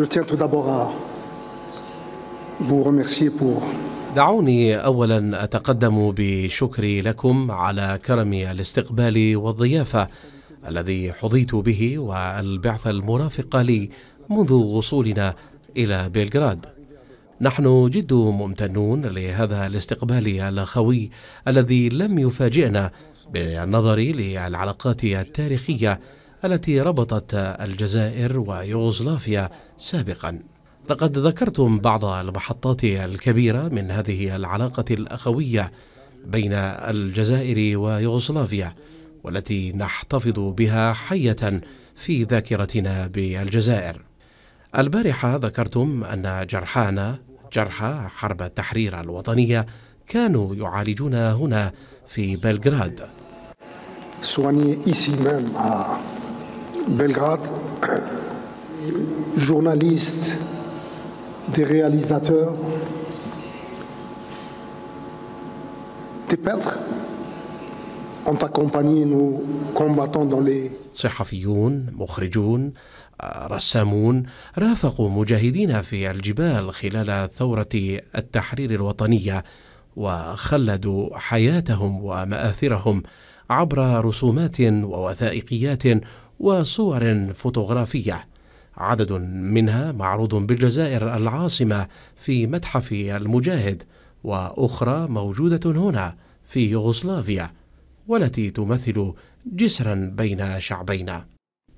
Je tiens tout d'abord à vous remercier pour دعوني اولا اتقدم بشكري لكم على كرم الاستقبال والضيافه الذي حظيت به والبعثه المرافقه لي منذ وصولنا الى بلغراد نحن جد ممتنون لهذا الاستقبال الاخوي الذي لم يفاجئنا بالنظر للعلاقات التاريخيه التي ربطت الجزائر ويوغوسلافيا سابقا لقد ذكرتم بعض المحطات الكبيرة من هذه العلاقة الأخوية بين الجزائر ويوغوسلافيا والتي نحتفظ بها حية في ذاكرتنا بالجزائر البارحة ذكرتم أن جرحانا جرحى حرب التحرير الوطنية كانوا يعالجون هنا في بلغراد Belgrade, journaliste des réalisateurs, des peintres ont accompagné nos combattants dans les صحفيون مخرجون رسامون رافقوا مجاهدين في الجبال خلال ثورة التحرير الوطنية وخلدوا حياتهم ومآثرهم عبر رسومات ووثائقيات وصور فوتوغرافية عدد منها معروض بالجزائر العاصمة في متحف المجاهد وأخرى موجودة هنا في يوغوسلافيا والتي تمثل جسرا بين شعبين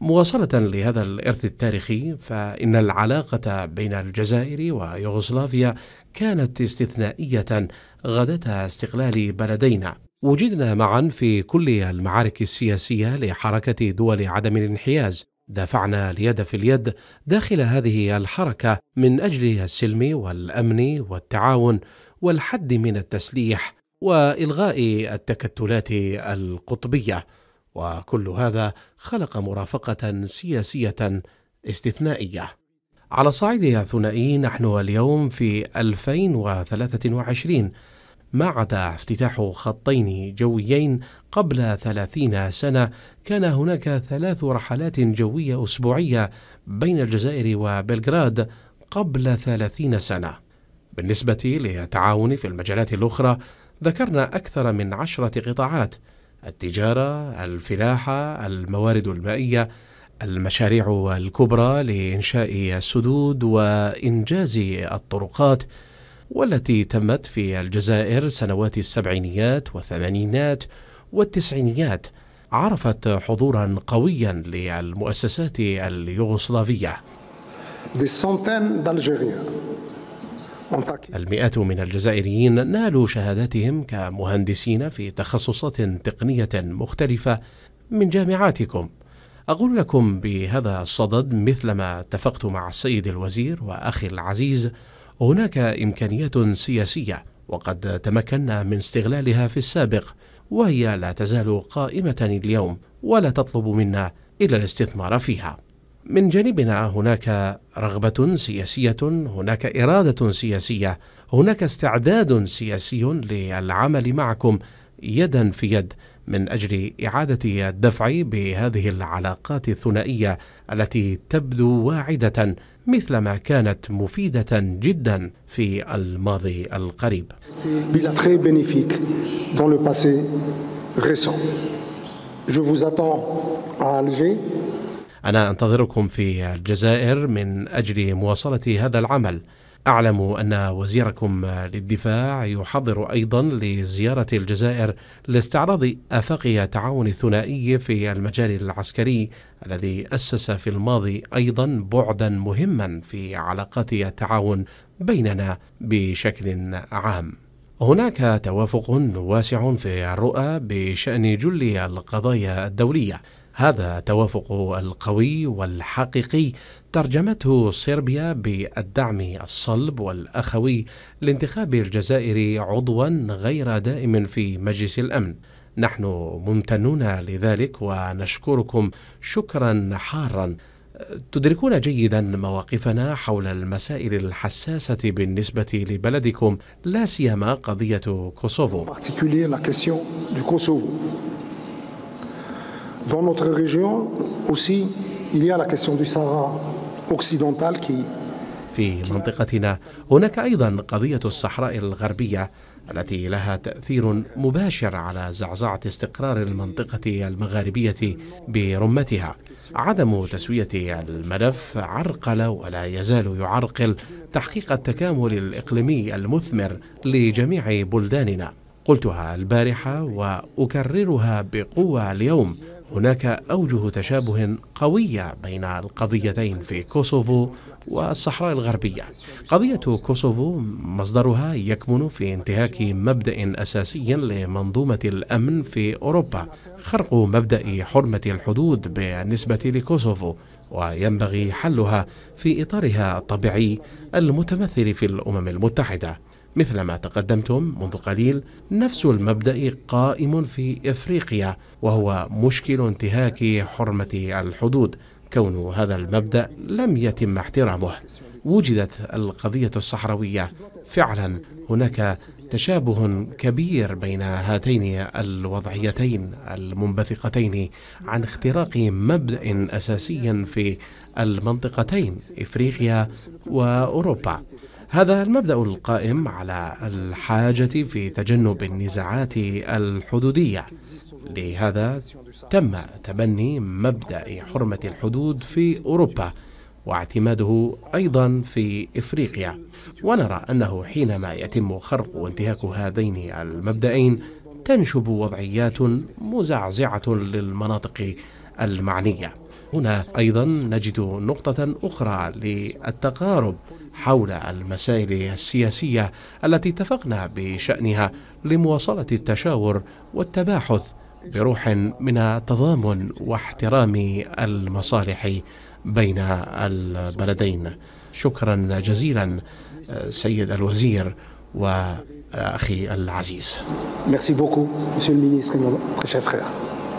مواصلة لهذا الإرث التاريخي فإن العلاقة بين الجزائر ويوغوسلافيا كانت استثنائية غدتها استقلال بلدينا وجدنا معا في كل المعارك السياسية لحركة دول عدم الانحياز دفعنا اليد في اليد داخل هذه الحركة من أجل السلم والأمن والتعاون والحد من التسليح والغاء التكتلات القطبيه وكل هذا خلق مرافقه سياسيه استثنائيه على صعيد الثنائي نحن اليوم في 2023 ما عدا افتتاح خطين جويين قبل ثلاثين سنة كان هناك ثلاث رحلات جوية أسبوعية بين الجزائر وبلغراد قبل ثلاثين سنة بالنسبة للتعاون في المجالات الأخرى ذكرنا أكثر من عشرة قطاعات التجارة، الفلاحة، الموارد المائية، المشاريع الكبرى لإنشاء السدود وإنجاز الطرقات، والتي تمت في الجزائر سنوات السبعينيات والثمانينات والتسعينيات عرفت حضورا قويا للمؤسسات اليوغوسلافيه المئات من الجزائريين نالوا شهاداتهم كمهندسين في تخصصات تقنيه مختلفه من جامعاتكم أقول لكم بهذا الصدد مثلما اتفقت مع السيد الوزير وأخي العزيز هناك إمكانيات سياسية وقد تمكنا من استغلالها في السابق وهي لا تزال قائمة اليوم ولا تطلب منا إلا الاستثمار فيها. من جانبنا هناك رغبة سياسية، هناك إرادة سياسية، هناك استعداد سياسي للعمل معكم يدا في يد من أجل إعادة الدفع بهذه العلاقات الثنائية التي تبدو واعدة مثلما كانت مفيدة جدا في الماضي القريب. أنا أنتظركم في الجزائر من أجل مواصلة هذا العمل. أعلم أن وزيركم للدفاع يحضر أيضا لزيارة الجزائر لاستعراض آفاقها التعاون الثنائي في المجال العسكري الذي أسس في الماضي أيضا بعدا مهما في علاقات التعاون بيننا بشكل عام. هناك توافق واسع في الرؤى بشأن جل القضايا الدولية هذا توافق القوي والحقيقي ترجمته صربيا بالدعم الصلب والأخوي لانتخاب الجزائر عضوا غير دائم في مجلس الأمن نحن ممتنون لذلك ونشكركم شكرا حارا تدركون جيدا مواقفنا حول المسائل الحساسة بالنسبة لبلدكم لا سيما قضية كوسوفو Dans notre région aussi, il y a la question du Sahara occidental qui في منطقتنا هناك ايضا قضيه الصحراء الغربيه التي لها تاثير مباشر على زعزعه استقرار المنطقه المغاربيه برمتها عدم تسويه الملف عرقل ولا يزال يعرقل تحقيق التكامل الاقليمي المثمر لجميع بلداننا قلتها البارحه واكررها بقوه اليوم هناك أوجه تشابه قوية بين القضيتين في كوسوفو والصحراء الغربية قضية كوسوفو مصدرها يكمن في انتهاك مبدأ أساسي لمنظومة الأمن في أوروبا خرق مبدأ حرمة الحدود بالنسبة لكوسوفو وينبغي حلها في إطارها الطبيعي المتمثل في الأمم المتحدة مثل ما تقدمتم منذ قليل نفس المبدأ قائم في إفريقيا وهو مشكل انتهاك حرمة الحدود كون هذا المبدأ لم يتم احترامه وجدت القضية الصحراوية فعلا هناك تشابه كبير بين هاتين الوضعيتين المنبثقتين عن اختراق مبدأ أساسي في المنطقتين إفريقيا وأوروبا هذا المبدا القائم على الحاجه في تجنب النزاعات الحدوديه لهذا تم تبني مبدا حرمه الحدود في اوروبا واعتماده ايضا في افريقيا ونرى انه حينما يتم خرق وانتهاك هذين المبدئين تنشب وضعيات مزعزعه للمناطق المعنيه هنا أيضا نجد نقطة أخرى للتقارب حول المسائل السياسية التي اتفقنا بشأنها لمواصلة التشاور والتباحث بروح من التضامن واحترام المصالح بين البلدين شكرا جزيلا سيد الوزير واخي العزيز Monsieur le Ministre mon très cher frère.